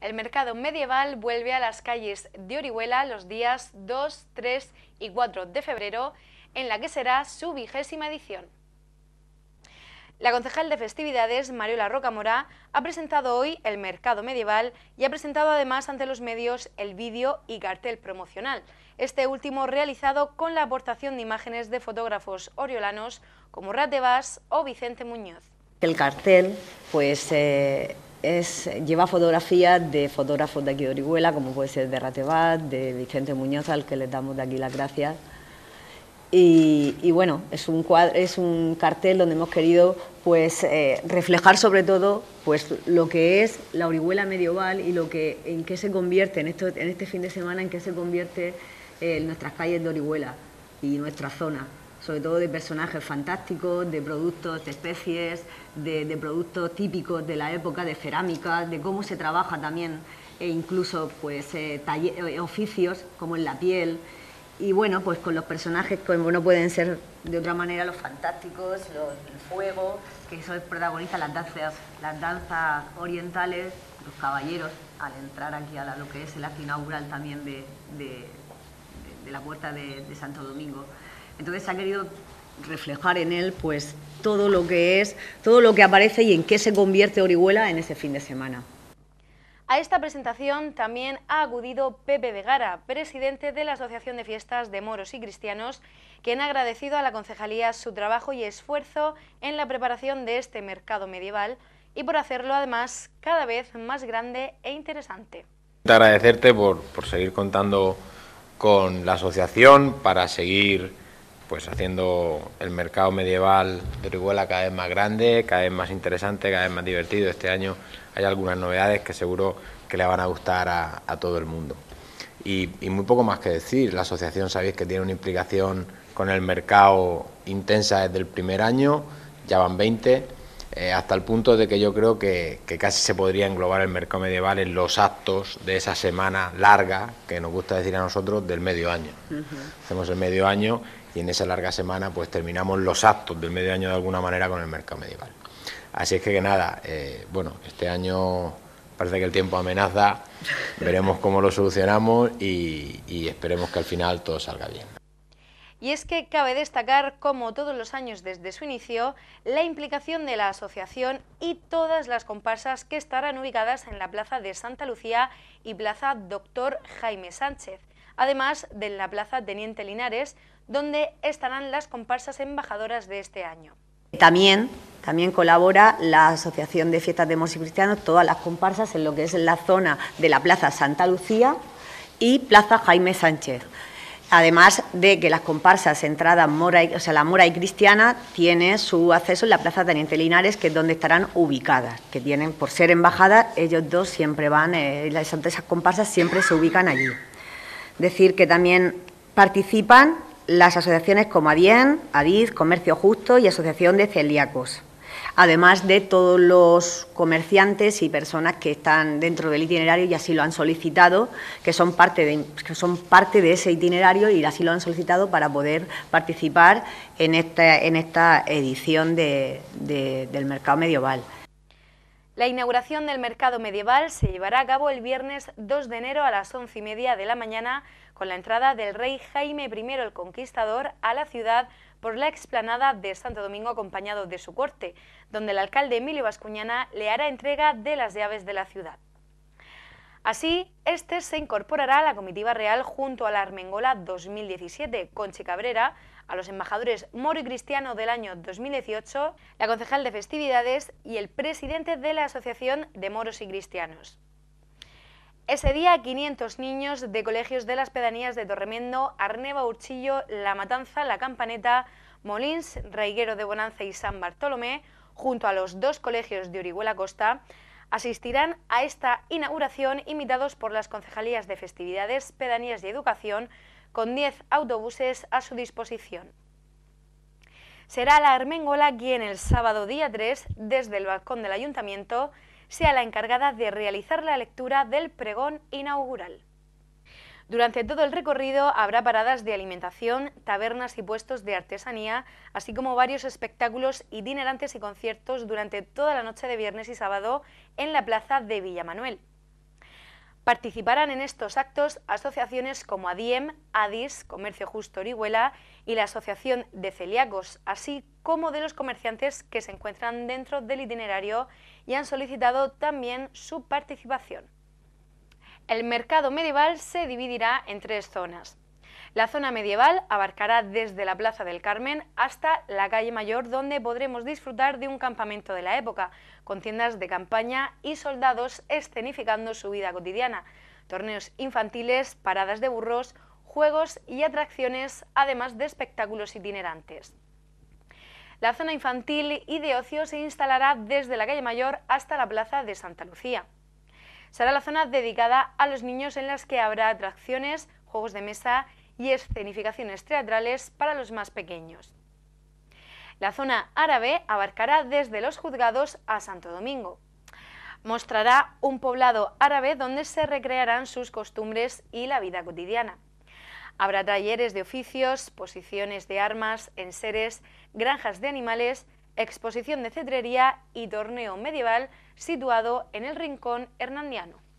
El mercado medieval vuelve a las calles de Orihuela los días 2, 3 y 4 de febrero, en la que será su vigésima edición. La concejal de festividades, Mariola Rocamora, ha presentado hoy el mercado medieval y ha presentado además ante los medios el vídeo y cartel promocional, este último realizado con la aportación de imágenes de fotógrafos oriolanos como Rat de vas o Vicente Muñoz. El cartel pues, eh, es lleva fotografías de fotógrafos de aquí de Orihuela, como puede ser de Ratevat, de Vicente Muñoz, al que les damos de aquí las gracias. Y, bueno, es un, es un cartel donde hemos querido pues, eh, reflejar sobre todo pues, lo que es la Orihuela medieval y lo que, en qué se convierte, en, esto, en este fin de semana, en qué se convierte eh, nuestras calles de Orihuela y nuestra zona sobre todo de personajes fantásticos, de productos, de especies, de, productos típicos de la época, de cerámica... de cómo se trabaja también, e incluso pues, eh, eh, oficios como en la piel. Y bueno, pues con los personajes como pues, no pueden ser de otra manera, los fantásticos, los, el fuego, que son protagonistas, las danzas, las danzas orientales, los caballeros, al entrar aquí a lo que es el acto inaugural también de la puerta de Santo Domingo. Entonces ha querido reflejar en él pues todo lo que es, todo lo que aparece y en qué se convierte Orihuela en ese fin de semana. A esta presentación también ha acudido Pepe Vegara, presidente de la Asociación de Fiestas de Moros y Cristianos, quien ha agradecido a la concejalía su trabajo y esfuerzo en la preparación de este mercado medieval y por hacerlo además cada vez más grande e interesante. Agradecerte por, por seguir contando con la asociación para seguir pues haciendo el mercado medieval de Orihuela cada vez más grande, cada vez más interesante, cada vez más divertido. Este año hay algunas novedades que seguro que le van a gustar a, todo el mundo. Y, muy poco más que decir, la asociación sabéis que tiene una implicación con el mercado intensa desde el primer año, ya van 20, eh, hasta el punto de que yo creo que, casi se podría englobar el mercado medieval en los actos de esa semana larga, que nos gusta decir a nosotros, del medio año. Hacemos el medio año y en esa larga semana pues terminamos los actos del medio año de alguna manera con el mercado medieval. Así es que, nada, eh, bueno, este año parece que el tiempo amenaza, veremos cómo lo solucionamos y, y esperemos que al final todo salga bien. Y es que cabe destacar, como todos los años desde su inicio, la implicación de la asociación y todas las comparsas que estarán ubicadas en la Plaza de Santa Lucía y Plaza Doctor Jaime Sánchez, además de la Plaza Teniente Linares, donde estarán las comparsas embajadoras de este año. También, también colabora la Asociación de Fiestas de y Cristianos, todas las comparsas en lo que es la zona de la Plaza Santa Lucía y Plaza Jaime Sánchez. Además de que las comparsas entradas mora o sea, la mora y cristiana tiene su acceso en la Plaza Teniente Linares, que es donde estarán ubicadas, que tienen, por ser embajadas, ellos dos siempre van, eh, esas comparsas siempre se ubican allí. Decir que también participan las asociaciones como ADIEN, ADIZ, Comercio Justo y Asociación de Celíacos, además de todos los comerciantes y personas que están dentro del itinerario y así lo han solicitado, que son parte de, que son parte de ese itinerario y así lo han solicitado para poder participar en esta, en esta edición del mercado medieval. La inauguración del mercado medieval se llevará a cabo el viernes 2 de enero a las 11 y media de la mañana con la entrada del rey Jaime I el Conquistador a la ciudad por la explanada de Santo Domingo acompañado de su corte, donde el alcalde Emilio Vascuñana le hará entrega de las llaves de la ciudad. Así, este se incorporará a la comitiva real junto a la Armengola 2017, Conche Cabrera, a los embajadores moro y cristiano del año 2018, la concejal de festividades y el presidente de la Asociación de Moros y Cristianos. Ese día, 500 niños de colegios de las pedanías de Torremendo, Arneva Urchillo, La Matanza, La Campaneta, Molins, Raiguero de Bonanza y San Bartolomé, junto a los dos colegios de Orihuela Costa, Asistirán a esta inauguración invitados por las concejalías de festividades, pedanías y educación, con 10 autobuses a su disposición. Será la Armengola quien el sábado día 3, desde el balcón del ayuntamiento, sea la encargada de realizar la lectura del pregón inaugural. Durante todo el recorrido habrá paradas de alimentación, tabernas y puestos de artesanía, así como varios espectáculos itinerantes y conciertos durante toda la noche de viernes y sábado en la plaza de Villamanuel. Participarán en estos actos asociaciones como ADIEM, ADIS, Comercio Justo Orihuela y la Asociación de Celíacos, así como de los comerciantes que se encuentran dentro del itinerario y han solicitado también su participación el mercado medieval se dividirá en tres zonas. La zona medieval abarcará desde la Plaza del Carmen hasta la calle Mayor, donde podremos disfrutar de un campamento de la época, con tiendas de campaña y soldados escenificando su vida cotidiana, torneos infantiles, paradas de burros, juegos y atracciones, además de espectáculos itinerantes. La zona infantil y de ocio se instalará desde la calle Mayor hasta la Plaza de Santa Lucía será la zona dedicada a los niños en las que habrá atracciones, juegos de mesa y escenificaciones teatrales para los más pequeños. La zona árabe abarcará desde los juzgados a Santo Domingo. Mostrará un poblado árabe donde se recrearán sus costumbres y la vida cotidiana. Habrá talleres de oficios, posiciones de armas, enseres, granjas de animales, exposición de cetrería y torneo medieval situado en el Rincón Hernandiano.